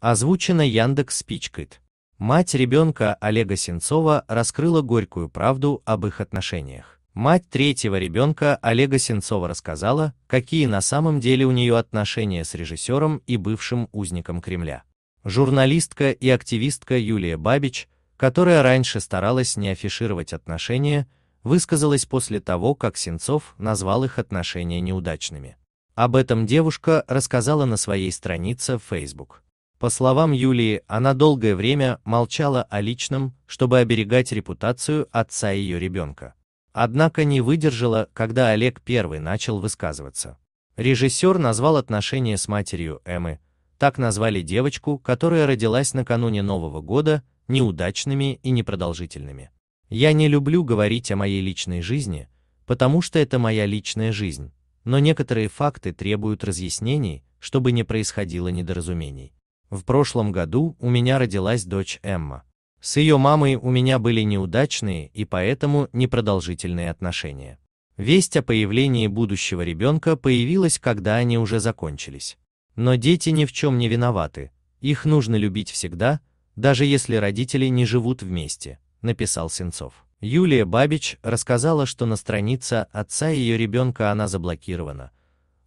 Озвучено Яндекс Спичкает. Мать ребенка Олега Сенцова раскрыла горькую правду об их отношениях. Мать третьего ребенка Олега Сенцова рассказала, какие на самом деле у нее отношения с режиссером и бывшим узником Кремля. Журналистка и активистка Юлия Бабич, которая раньше старалась не афишировать отношения, высказалась после того, как Сенцов назвал их отношения неудачными. Об этом девушка рассказала на своей странице в Facebook. По словам Юлии, она долгое время молчала о личном, чтобы оберегать репутацию отца ее ребенка. Однако не выдержала, когда Олег первый начал высказываться. Режиссер назвал отношения с матерью Эммы, так назвали девочку, которая родилась накануне Нового года, неудачными и непродолжительными. Я не люблю говорить о моей личной жизни, потому что это моя личная жизнь, но некоторые факты требуют разъяснений, чтобы не происходило недоразумений. В прошлом году у меня родилась дочь Эмма. С ее мамой у меня были неудачные и поэтому непродолжительные отношения. Весть о появлении будущего ребенка появилась, когда они уже закончились. Но дети ни в чем не виноваты, их нужно любить всегда, даже если родители не живут вместе, написал Сенцов. Юлия Бабич рассказала, что на странице отца ее ребенка она заблокирована.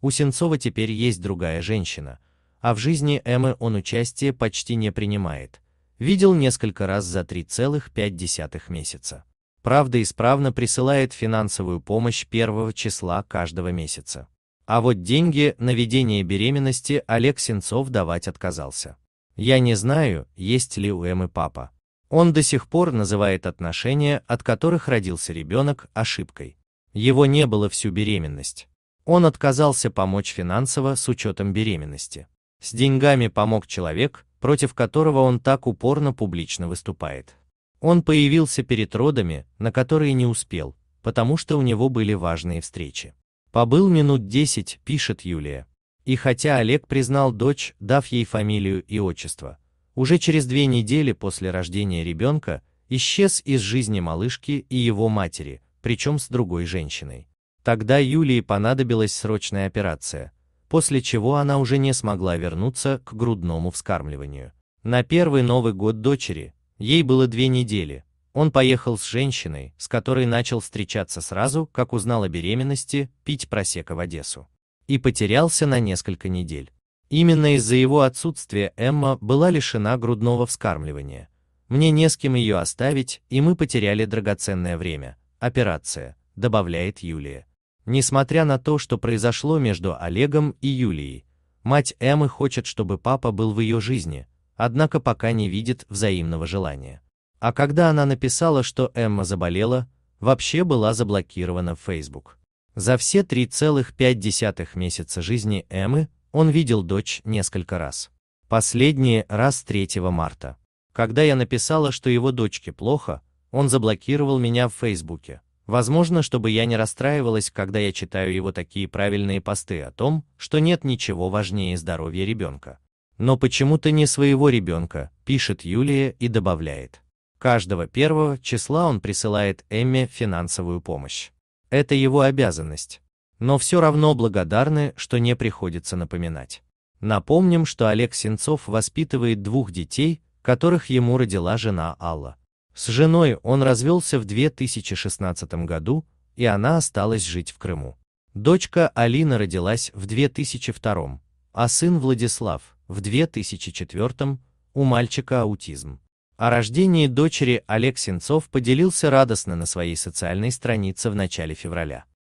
У Сенцова теперь есть другая женщина – а в жизни Эммы он участие почти не принимает. Видел несколько раз за 3,5 месяца. Правда исправно присылает финансовую помощь первого числа каждого месяца. А вот деньги на ведение беременности Олег Сенцов давать отказался. Я не знаю, есть ли у Эммы папа. Он до сих пор называет отношения, от которых родился ребенок, ошибкой. Его не было всю беременность. Он отказался помочь финансово с учетом беременности. С деньгами помог человек, против которого он так упорно публично выступает. Он появился перед родами, на которые не успел, потому что у него были важные встречи. Побыл минут десять, пишет Юлия. И хотя Олег признал дочь, дав ей фамилию и отчество, уже через две недели после рождения ребенка исчез из жизни малышки и его матери, причем с другой женщиной. Тогда Юлии понадобилась срочная операция, после чего она уже не смогла вернуться к грудному вскармливанию. На первый Новый год дочери, ей было две недели, он поехал с женщиной, с которой начал встречаться сразу, как узнал о беременности, пить просека в Одессу. И потерялся на несколько недель. Именно из-за его отсутствия Эмма была лишена грудного вскармливания. Мне не с кем ее оставить, и мы потеряли драгоценное время. Операция, добавляет Юлия. Несмотря на то, что произошло между Олегом и Юлией, мать Эммы хочет, чтобы папа был в ее жизни, однако пока не видит взаимного желания. А когда она написала, что Эмма заболела, вообще была заблокирована в Facebook. За все 3,5 месяца жизни Эммы он видел дочь несколько раз. Последний раз 3 марта. Когда я написала, что его дочке плохо, он заблокировал меня в Фейсбуке, Возможно, чтобы я не расстраивалась, когда я читаю его такие правильные посты о том, что нет ничего важнее здоровья ребенка. Но почему-то не своего ребенка, пишет Юлия и добавляет. Каждого первого числа он присылает Эмме финансовую помощь. Это его обязанность. Но все равно благодарны, что не приходится напоминать. Напомним, что Олег Сенцов воспитывает двух детей, которых ему родила жена Алла. С женой он развелся в 2016 году, и она осталась жить в Крыму. Дочка Алина родилась в 2002, а сын Владислав в 2004, у мальчика аутизм. О рождении дочери Олег Сенцов поделился радостно на своей социальной странице в начале февраля.